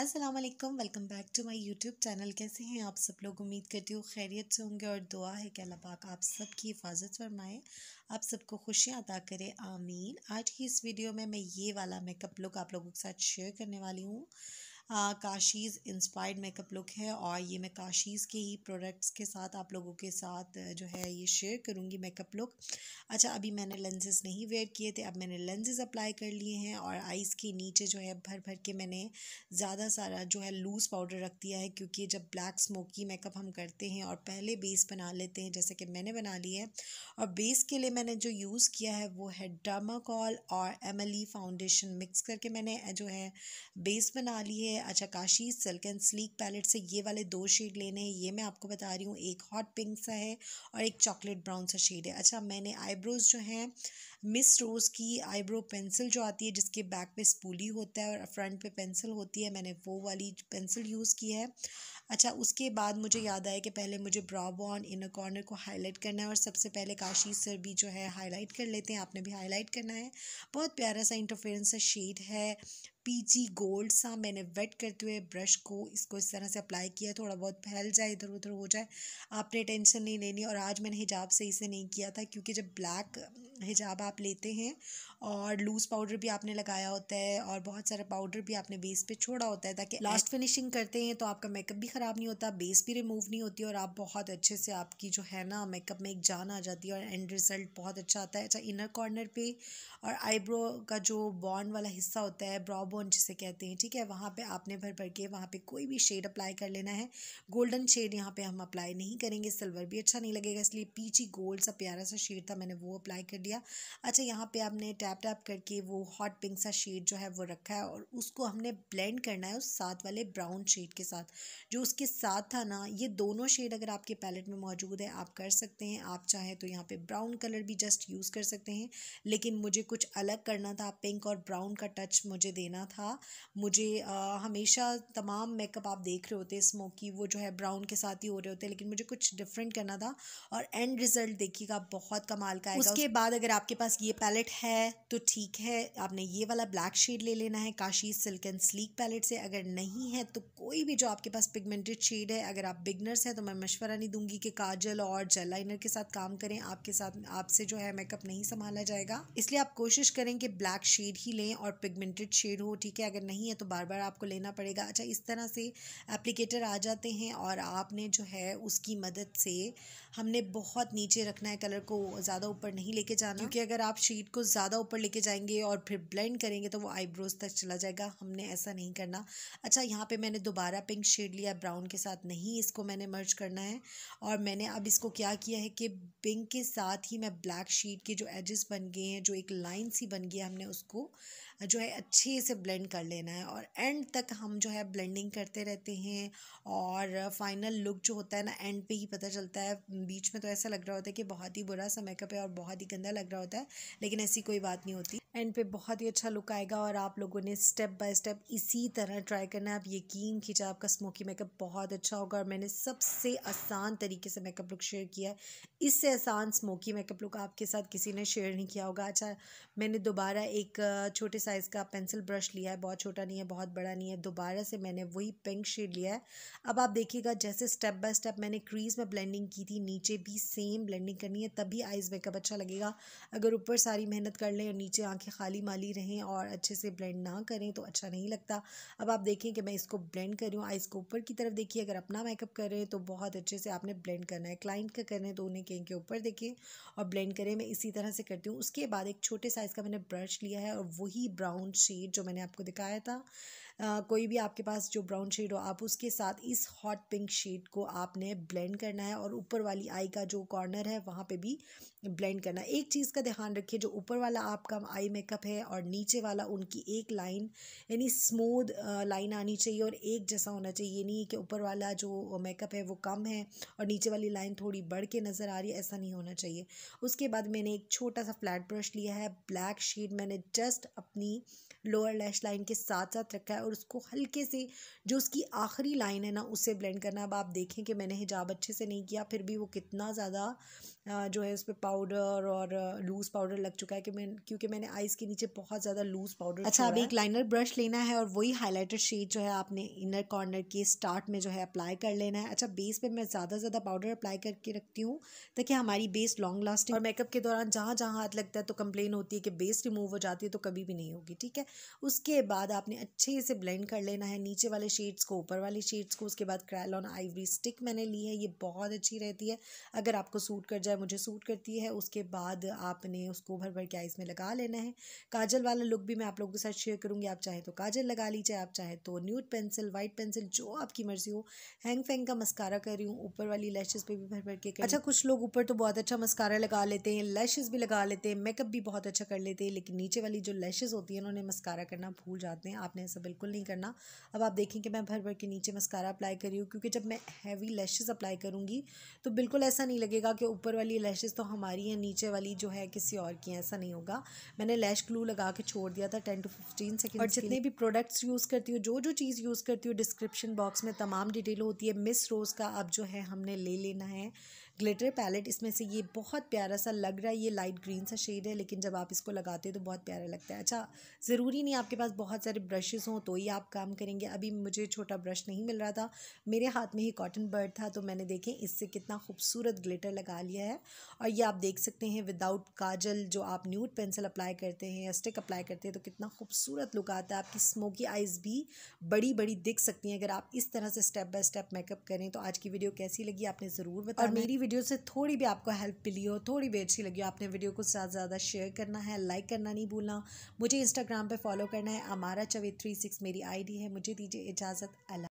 अस्सलाम वालेकुम welcome back to my YouTube channel कैसे हैं आप सब लोग उम्मीद करती हूँ खैरियत से होंगे और दुआ है कि अल्लाह पाक आप सब की हिफाजत फरमाए आप सबको खुशियाँ अदा करें आमीन आज की इस वीडियो में मैं ये वाला मेकअप लुक आप लोगों के साथ शेयर करने वाली हूँ हाँ, काशीज़ इंस्पायर्ड मेकअप लुक है और ये मैं काशीज़ के ही प्रोडक्ट्स के साथ आप लोगों के साथ जो है ये शेयर करूँगी मेकअप लुक अच्छा अभी मैंने लेंसेज नहीं वेयर किए थे अब मैंने लेंसेज अप्लाई कर लिए हैं और आइज़ के नीचे जो है भर भर के मैंने ज़्यादा सारा जो है लूज़ पाउडर रख दिया है क्योंकि जब ब्लैक स्मोकी मेकअप हम करते हैं और पहले बेस बना लेते हैं जैसे कि मैंने बना ली है और बेस के लिए मैंने जो यूज़ किया है वो है डर्माकॉल और एमली फाउंडेशन मिक्स करके मैंने जो है बेस बना ली है है अच्छा Kashi silk and sleek palette से ये वाले दो शेड लेने हैं ये मैं आपको बता रही हूँ एक हॉट पिंक सा है और एक चॉकलेट ब्राउन सा शेड है अच्छा मैंने आईब्रोज़ जो हैं मिस रोज़ की आईब्रो पेंसिल जो आती है जिसके बैक पे स्पूली होता है और फ्रंट पे पेंसिल होती है मैंने वो वाली पेंसिल यूज़ की है अच्छा उसके बाद मुझे याद आया कि पहले मुझे ब्रा बॉन इनर कॉर्नर को हाईलाइट करना है और सबसे पहले काशी सर भी जो है हाईलाइट कर लेते हैं आपने भी हाईलाइट करना है बहुत प्यारा सा इंटरफेरेंस सा शेड है पीजी गोल्ड सा मैंने वेट करते हुए ब्रश को इसको इस तरह से अप्लाई किया थोड़ा बहुत फैल जाए इधर उधर हो जाए आपने टेंशन नहीं लेनी और आज मैंने हिजाब सही से नहीं किया था क्योंकि जब ब्लैक हिजाब आप लेते हैं और लूज़ पाउडर भी आपने लगाया होता है और बहुत सारा पाउडर भी आपने बेस पे छोड़ा होता है ताकि लास्ट फिनिशिंग करते हैं तो आपका मेकअप भी ख़राब नहीं होता बेस भी रिमूव नहीं होती और आप बहुत अच्छे से आपकी जो है ना मेकअप में एक जान आ जाती है और एंड रिज़ल्ट बहुत अच्छा आता है अच्छा इनर कॉर्नर पे और आईब्रो का जो बॉन्ड वाला हिस्सा होता है ब्रॉ बॉन्ड जिसे कहते हैं ठीक है वहाँ पर आपने भर भर के वहाँ पर कोई भी शेड अप्लाई कर लेना है गोल्डन शेड यहाँ पर हम अप्लाई नहीं करेंगे सिल्वर भी अच्छा नहीं लगेगा इसलिए पीची गोल्ड सा प्यारा सा शेड था मैंने वो अप्लाई कर लिया अच्छा यहाँ पर आपने टैप टैप करके वो हॉट पिंक सा शेड जो है वो रखा है और उसको हमने ब्लेंड करना है उस साथ वाले ब्राउन शेड के साथ जो उसके साथ था ना ये दोनों शेड अगर आपके पैलेट में मौजूद है आप कर सकते हैं आप चाहे तो यहाँ पे ब्राउन कलर भी जस्ट यूज़ कर सकते हैं लेकिन मुझे कुछ अलग करना था पिंक और ब्राउन का टच मुझे देना था मुझे आ, हमेशा तमाम मेकअप आप देख रहे होते स्मोकी वो जो है ब्राउन के साथ ही हो रहे होते लेकिन मुझे कुछ डिफरेंट करना था और एंड रिज़ल्ट देखिएगा बहुत कमाल का आएगा उसके बाद अगर आपके पास ये पैलेट है तो ठीक है आपने ये वाला ब्लैक शेड ले लेना है Kashi silk and sleek palette से अगर नहीं है तो कोई भी जो आपके पास पिगमेंट पिगमेंटेड शेड है अगर आप बिगनर्स हैं तो मैं मशवरा नहीं दूंगी कि काजल और जेल लाइनर के साथ काम करें आपके साथ आपसे जो है मेकअप नहीं संभाला जाएगा इसलिए आप कोशिश करें कि ब्लैक शेड ही लें और पिगमेंटेड शेड हो ठीक है अगर नहीं है तो बार बार आपको लेना पड़ेगा अच्छा इस तरह से एप्लीकेटर आ जाते हैं और आपने जो है उसकी मदद से हमने बहुत नीचे रखना है कलर को ज़्यादा ऊपर नहीं लेके जाना क्योंकि अगर आप शेड को ज़्यादा ऊपर लेके जाएंगे और फिर ब्लेंड करेंगे तो वो आईब्रोज तक चला जाएगा हमने ऐसा नहीं करना अच्छा यहाँ पे मैंने दोबारा पिंक शेड लिया ब्राउन के साथ नहीं इसको मैंने मर्ज करना है और मैंने अब इसको क्या किया है कि पिंक के साथ ही मैं ब्लैक शीट के जो एजेस बन गए हैं जो एक लाइन सी बन गई है हमने उसको जो है अच्छे से ब्लेंड कर लेना है और एंड तक हम जो है ब्लेंडिंग करते रहते हैं और फाइनल लुक जो होता है ना एंड पे ही पता चलता है बीच में तो ऐसा लग रहा होता है कि बहुत ही बुरा सा मेकअप है और बहुत ही गंदा लग रहा होता है लेकिन ऐसी कोई बात नहीं होती एंड पे बहुत ही अच्छा लुक आएगा और आप लोगों ने स्टेप बाय स्टेप इसी तरह ट्राई करना है आप यकीन कीजिए आपका स्मोकी मेकअप बहुत अच्छा होगा और मैंने सबसे आसान तरीके से मेकअप लुक शेयर किया है इससे आसान स्मोकी मेकअप लुक आपके साथ किसी ने शेयर नहीं किया होगा अच्छा मैंने दोबारा एक छोटे साइज़ का पेंसिल ब्रश लिया है बहुत छोटा नहीं है बहुत बड़ा नहीं है दोबारा से मैंने वही पिंक शेड लिया है अब आप देखिएगा जैसे स्टेप बाय स्टेप मैंने क्रीज़ में ब्लेंडिंग की थी नीचे भी सेम ब्लेंडिंग करनी है तभी आइज़ मेकअप अच्छा लगेगा अगर ऊपर सारी मेहनत कर लें और नीचे आँखें खाली माली रहें और अच्छे से ब्लेंड ना करें तो अच्छा नहीं लगता अब आप देखें कि मैं इसको ब्लेंड कर रही हूँ आइज़ को ऊपर की तरफ देखिए अगर अपना मेकअप कर रहे हैं तो बहुत अच्छे से आपने ब्लेंड करना है क्लाइंट का करें तो उन्हें कहीं के ऊपर देखें और ब्लेंड करें मैं इसी तरह से करती हूँ उसके बाद एक छोटे साइज़ का मैंने ब्रश लिया है और वही ब्राउन शेड जो मैंने आपको दिखाया था आ, कोई भी आपके पास जो ब्राउन शेड हो आप उसके साथ इस हॉट पिंक शेड को आपने ब्लेंड करना है और ऊपर वाली आई का जो कॉर्नर है वहाँ पे भी ब्लेंड करना है एक चीज़ का ध्यान रखिए जो ऊपर वाला आपका आई मेकअप है और नीचे वाला उनकी एक लाइन यानी स्मूद लाइन आनी चाहिए और एक जैसा होना चाहिए ये नहीं कि ऊपर वाला जो मेकअप है वो कम है और नीचे वाली लाइन थोड़ी बढ़ के नज़र आ रही है ऐसा नहीं होना चाहिए उसके बाद मैंने एक छोटा सा फ्लैट ब्रश लिया है ब्लैक शेड मैंने जस्ट अपनी लोअर लैश लाइन के साथ साथ रखा है और उसको हल्के से जो उसकी आखिरी लाइन है ना उससे ब्लेंड करना अब आप देखें कि मैंने हिजाब अच्छे से नहीं किया फिर भी वो कितना ज़्यादा जो है उस पर पाउडर और लूज़ पाउडर लग चुका है कि मैं क्योंकि मैंने आइज़ के नीचे बहुत ज़्यादा लूज़ पाउडर अच्छा अब एक लाइनर ब्रश लेना है और वही हाईलाइटर शेड जो है आपने इनर कॉर्नर के स्टार्ट में जो है अप्लाई कर लेना है अच्छा बेस पर मैं ज़्यादा ज़्यादा पाउडर अप्लाई करके रखती हूँ ताकि हमारी बेस लॉन्ग लास्टिंग और मेकअप के दौरान जहाँ जहाँ हाथ लगता है तो कंप्लेन होती है कि बेस रिमूव हो जाती है तो कभी भी नहीं होगी ठीक है उसके बाद आपने अच्छे से ब्लेंड कर लेना है नीचे वाले शेड्स को ऊपर वाले शेड्स को उसके बाद क्रैलॉन आइवरी स्टिक मैंने ली है ये बहुत अच्छी रहती है अगर आपको सूट कर जाए मुझे सूट करती है उसके बाद आपने उसको भर भर के आइज़ में लगा लेना है काजल वाला लुक भी मैं आप लोगों के साथ शेयर करूँगी आप चाहें तो काजल लगा लीजिए आप चाहें तो न्यूट पेंसिल वाइट पेंसिल जो आपकी मर्जी हो हैंग फेंग का मस्कारा कर रही हूँ ऊपर वाली लैशेज पर भी भर भर के अच्छा कुछ लोग ऊपर तो बहुत अच्छा मस्कारा लगा लेते हैं लैशेज़ भी लगा लेते हैं मेकअप भी बहुत अच्छा कर लेते हैं लेकिन नीचे वाली जो लैशेज़ होती है उन्होंने मस्कार मस्कारा करना भूल जाते हैं आपने ऐसा बिल्कुल नहीं करना अब आप देखें कि मैं भर भर के नीचे मस्कारा अप्लाई करी हूँ क्योंकि जब मैं हैवी लैशेज़ अप्लाई करूँगी तो बिल्कुल ऐसा नहीं लगेगा कि ऊपर वाली लैशेज़ तो हमारी हैं नीचे वाली जो है किसी और की ऐसा नहीं होगा मैंने लैश ग्लू लगा के छोड़ दिया था टेन टू फिफ्टीन सेकेंड और जितने भी प्रोडक्ट्स यूज़ करती हूँ जो जो चीज़ यूज़ करती हूँ डिस्क्रिप्शन बॉक्स में तमाम डिटेल होती है मिस रोज़ का अब जो है हमने ले लेना है ग्लिटर पैलेट इसमें से ये बहुत प्यारा सा लग रहा है ये लाइट ग्रीन सा शेड है लेकिन जब आप इसको लगाते हो तो बहुत प्यारा लगता है अच्छा ज़रूरी नहीं आपके पास बहुत सारे ब्रशेज़ हों तो ही आप काम करेंगे अभी मुझे छोटा ब्रश नहीं मिल रहा था मेरे हाथ में ही कॉटन बर्ड था तो मैंने देखें इससे कितना खूबसूरत ग्लिटर लगा लिया है और ये आप देख सकते हैं विदाउट काजल जो आप न्यूट पेंसिल अप्लाई करते हैं या स्टिक अप्लाई करते हैं तो कितना खूबसूरत लुक आता है आपकी स्मोकी आइज़ भी बड़ी बड़ी दिख सकती हैं अगर आप इस तरह से स्टेप बाय स्टेप मेकअप करें तो आज की वीडियो कैसी लगी आपने ज़रूर बताया मेरी वीडियो से थोड़ी भी आपको हेल्प मिली हो थोड़ी भी अच्छी लगी हो आपने वीडियो को साथ ज़्यादा शेयर करना है लाइक करना नहीं भूलना मुझे इंस्टाग्राम पर फॉलो करना है अमारा चवे थ्री सिक्स मेरी आईडी है मुझे दीजिए इजाज़त अल्लाह